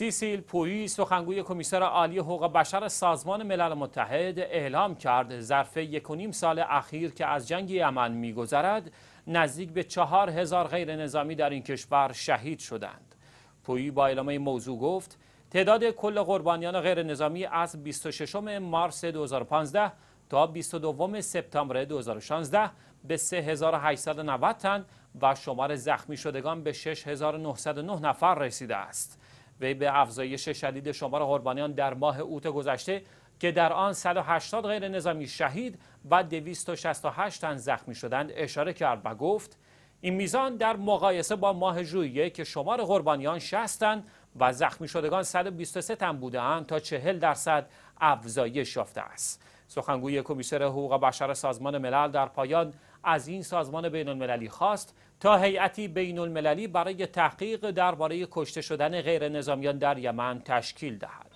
سیسیل پویی سخنگوی کمیسر عالی حقوق بشر سازمان ملل متحد اعلام کرد ظرف نیم سال اخیر که از جنگ یمن میگذرد نزدیک به چهار هزار غیر نظامی در این کشور شهید شدند پویی با اعلامه موضوع گفت تعداد کل قربانیان غیر نظامی از 26 مارس 2015 تا 22 سپتامبر 2016 به 3890 تن و شمار زخمی شدگان به 6909 نفر رسیده است. وی به افزایش شدید شمار قربانیان در ماه اوت گذشته که در آن 180 غیر نظامی شهید و 268 تن زخمی شدند اشاره کرد و گفت این میزان در مقایسه با ماه ژوئیه که شمار قربانیان 60 تن و زخمی شدگان 123 تن بودهاند تا 40 درصد افزایش یافته است سخنگوی کمیسر حقوق بشر سازمان ملل در پایان از این سازمان بین المللی خواست تا هیئتی بین المللی برای تحقیق درباره کشته شدن غیر نظامیان در یمن تشکیل دهد.